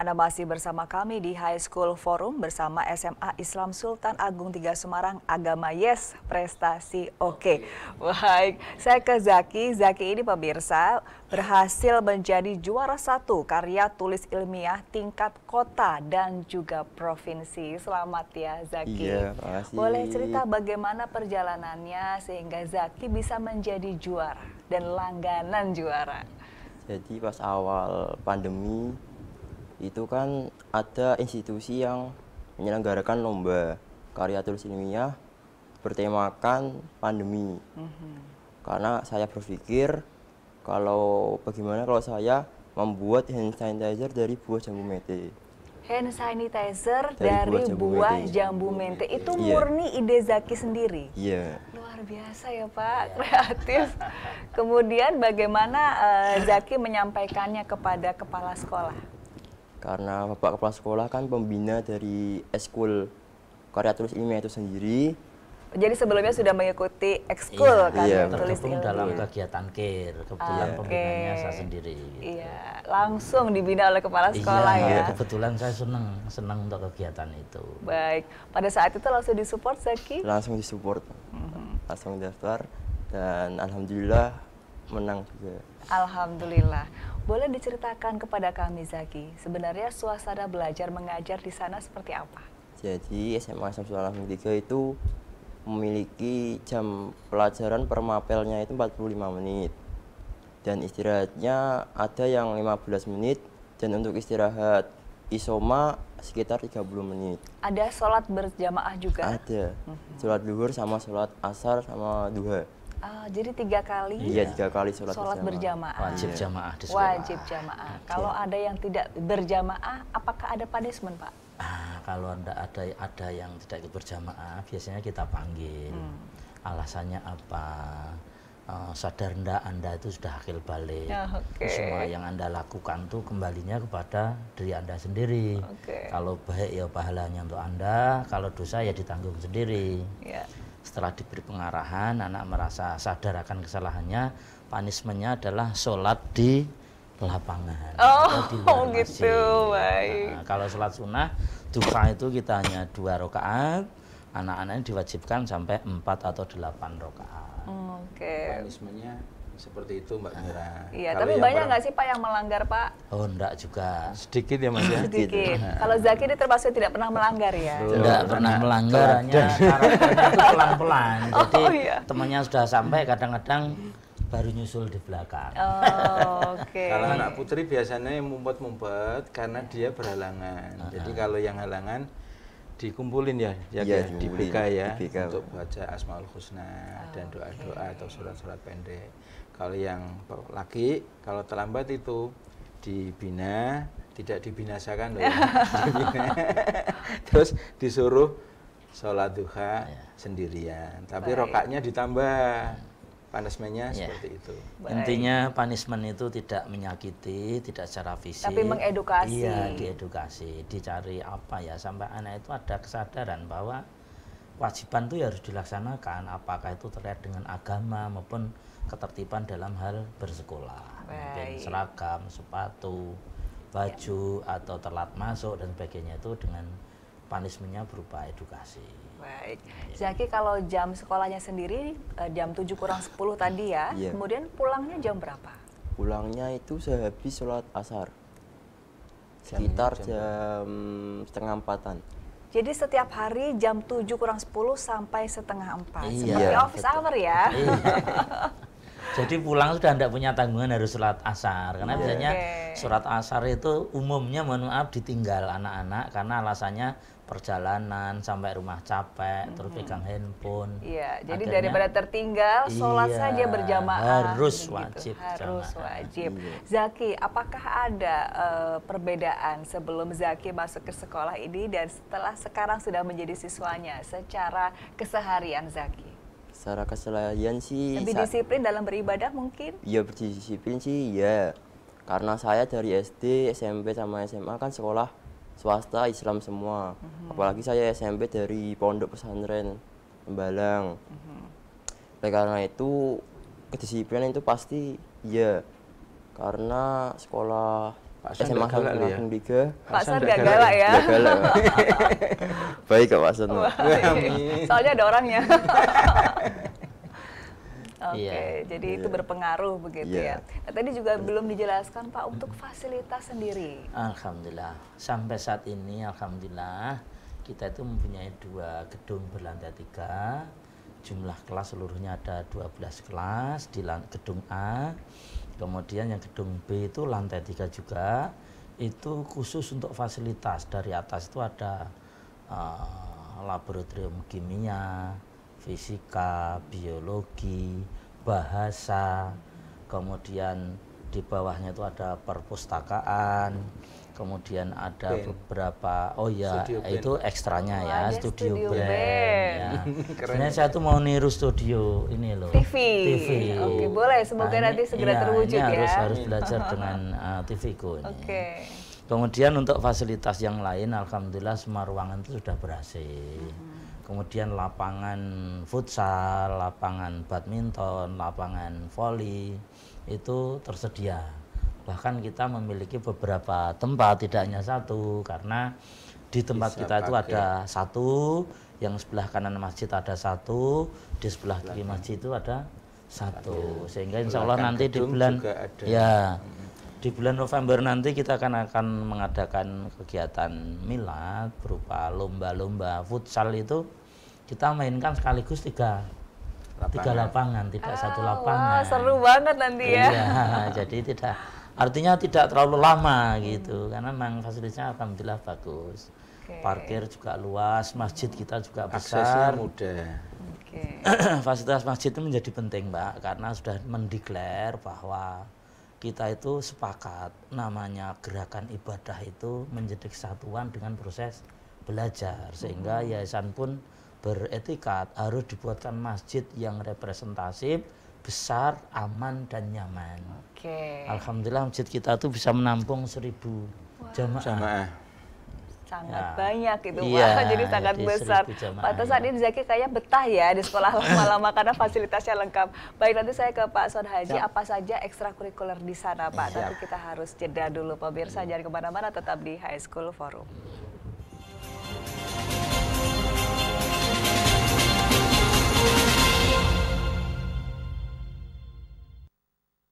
Anda masih bersama kami di High School Forum bersama SMA Islam Sultan Agung Tiga Semarang Agama Yes Prestasi Oke. Okay. Baik, saya ke Zaki. Zaki ini pemirsa berhasil menjadi juara satu karya tulis ilmiah tingkat kota dan juga provinsi. Selamat ya Zaki. Iya, makasih. Boleh cerita bagaimana perjalanannya sehingga Zaki bisa menjadi juara dan langganan juara? Jadi pas awal pandemi itu kan ada institusi yang menyelenggarakan lomba karya tulis ilmiah bertemakan pandemi. Mm-hmm. Karena saya berpikir kalau bagaimana kalau saya membuat hand sanitizer dari buah jambu mete. Hand sanitizer dari, dari buah jambu, buah mete. jambu itu yeah. murni ide Zaki sendiri. Iya. Yeah. Luar biasa ya Pak, kreatif. Kemudian bagaimana uh, Zaki menyampaikannya kepada kepala sekolah? karena Bapak Kepala Sekolah kan pembina dari Eskul Karya Tulis Ilmiah itu sendiri. Jadi sebelumnya sudah mengikuti ekskul iya, kan iya, tulis ilmiah. dalam kegiatan KIR, kebetulan okay. pembinanya saya sendiri. Gitu. Iya, langsung dibina oleh kepala iya, sekolah ya. iya, ya. kebetulan saya senang, senang untuk kegiatan itu. Baik, pada saat itu langsung disupport Zaki? Langsung disupport, mm -hmm. langsung daftar dan alhamdulillah menang juga. Alhamdulillah. Boleh diceritakan kepada kami Zaki, sebenarnya suasana belajar mengajar di sana seperti apa? Jadi SMA Samsul Alam 3 itu memiliki jam pelajaran per mapelnya itu 45 menit. Dan istirahatnya ada yang 15 menit dan untuk istirahat isoma sekitar 30 menit. Ada sholat berjamaah juga? Ada. Mhm. Sholat duhur sama sholat asar sama duha. Uh, jadi tiga kali. Iya tiga kali sholat, sholat berjamaah. Iya. Wajib jamaah. Di Wajib jamaah. Okay. Kalau ada yang tidak berjamaah, apakah ada punishment pak? Ah, kalau anda ada ada yang tidak berjamaah, biasanya kita panggil. Hmm. Alasannya apa? Eh, sadar ndak anda itu sudah akil balik. Ah, okay. Semua yang anda lakukan tuh kembalinya kepada diri anda sendiri. Okay. Kalau baik ya pahalanya untuk anda, kalau dosa ya ditanggung sendiri. Yeah setelah diberi pengarahan anak merasa sadar akan kesalahannya punishmentnya adalah sholat di lapangan oh, di oh gitu baik nah, kalau sholat sunnah duha itu kita hanya dua rakaat anak-anaknya diwajibkan sampai empat atau delapan rakaat oh, oke okay. punishmentnya seperti itu Mbak ah. Mira. Iya, tapi banyak nggak sih Pak yang melanggar Pak? Oh, enggak juga. Sedikit ya Mas ya. Sedikit. Gitu. Ah. Kalau Zaki ini termasuk tidak pernah melanggar ya? Tidak pernah melanggar, itu pelan-pelan. Oh, jadi iya. temannya sudah sampai kadang-kadang baru nyusul di belakang. Oh, Oke. Okay. kalau anak putri biasanya yang mumpet-mumpet karena dia berhalangan. Jadi kalau yang halangan dikumpulin ya, ya, iya, ya di BK ya, dibika. untuk baca Asmaul Husna dan ah, doa-doa okay. atau surat-surat pendek. Kalau yang laki, kalau terlambat itu dibina, tidak dibinasakan loh. Ya. dibina. Terus disuruh sholat duha ya. sendirian. Tapi Baik. rokaknya ditambah. Punishmentnya ya. seperti itu. Baik. Intinya punishment itu tidak menyakiti, tidak secara fisik. Tapi mengedukasi. Iya, diedukasi. Dicari apa ya, sampai anak itu ada kesadaran bahwa kewajiban itu ya harus dilaksanakan apakah itu terkait dengan agama maupun ketertiban dalam hal bersekolah mungkin seragam sepatu baju ya. atau telat masuk dan sebagainya itu dengan panismenya berupa edukasi Baik. Iya. Zaki kalau jam sekolahnya sendiri eh, jam 7 kurang 10 tadi ya, ya. kemudian pulangnya jam berapa? Pulangnya itu sehabis sholat asar. Sekitar jam, jam, jam setengah empatan. Jadi setiap hari jam 7 kurang 10 sampai setengah 4. Iya, Seperti office betul. Gitu. hour ya. Iya. Jadi pulang sudah tidak punya tanggungan harus sholat asar karena yeah. biasanya okay. sholat asar itu umumnya mohon maaf ditinggal anak-anak karena alasannya perjalanan sampai rumah capek mm-hmm. terus pegang handphone. Iya, jadi Akhirnya, daripada tertinggal sholat iya, saja berjamaah. Harus gitu. wajib. Harus jamaah. wajib. Iya. Zaki, apakah ada uh, perbedaan sebelum Zaki masuk ke sekolah ini dan setelah sekarang sudah menjadi siswanya secara keseharian Zaki? secara keselayan sih lebih disiplin dalam beribadah mungkin ya berdisiplin sih ya karena saya dari SD SMP sama SMA kan sekolah swasta Islam semua mm-hmm. apalagi saya SMP dari pondok pesantren Balang. mm-hmm. oleh karena itu kedisiplinan itu pasti ya karena sekolah Pak San SMA galak ya? Tiga. Pak San gak galak ya? Gak galak. Baik kok Pak San. Soalnya ada orangnya. Oke, okay, iya, yeah. jadi yeah. itu berpengaruh begitu yeah. ya. Nah, tadi juga belum dijelaskan Pak untuk fasilitas sendiri. Alhamdulillah, sampai saat ini Alhamdulillah kita itu mempunyai dua gedung berlantai tiga jumlah kelas seluruhnya ada 12 kelas di gedung A kemudian yang gedung B itu lantai 3 juga itu khusus untuk fasilitas dari atas itu ada uh, laboratorium kimia fisika biologi bahasa kemudian di bawahnya itu ada perpustakaan kemudian ada band. beberapa oh iya, ya studio itu band. ekstranya oh, ya studio, studio band, band. Ya. sebenarnya saya tuh mau niru studio ini loh TV, TV. oke okay, boleh semoga nah, nanti segera iya, terwujud ini ya harus harus belajar dengan uh, eh, TVku ini okay. kemudian untuk fasilitas yang lain alhamdulillah semua ruangan itu sudah berhasil hmm. kemudian lapangan futsal lapangan badminton lapangan voli itu tersedia. Bahkan kita memiliki beberapa tempat, tidak hanya satu, karena di tempat Bisa kita pakai. itu ada satu, yang sebelah kanan masjid ada satu, di sebelah kiri masjid itu ada satu. Sehingga insya Allah nanti di bulan ya hmm. di bulan November nanti kita akan akan mengadakan kegiatan milad berupa lomba-lomba futsal itu kita mainkan sekaligus tiga lapangan. tiga lapangan tidak oh, satu ah, lapangan wah, seru banget nanti ya iya jadi tidak artinya tidak terlalu lama gitu hmm. karena memang fasilitasnya alhamdulillah bagus okay. parkir juga luas masjid kita juga besar mudah okay. fasilitas masjid itu menjadi penting mbak karena sudah mendeklar bahwa kita itu sepakat namanya gerakan ibadah itu menjadi kesatuan dengan proses belajar sehingga hmm. yayasan pun beretikat harus dibuatkan masjid yang representatif, besar, aman dan nyaman. Oke. Okay. Alhamdulillah masjid kita tuh bisa menampung seribu wow. jamaah. jamaah sangat ya. banyak itu, ya, wah jadi sangat jadi besar. Tosan iya. ini Zaki kayak betah ya di sekolah lama-lama karena fasilitasnya lengkap. Baik nanti saya ke Pak Son Haji ya. apa saja ekstrakurikuler di sana Pak. Ya. Tapi kita harus jeda dulu pemirsa iya. jangan kemana-mana tetap di High School Forum.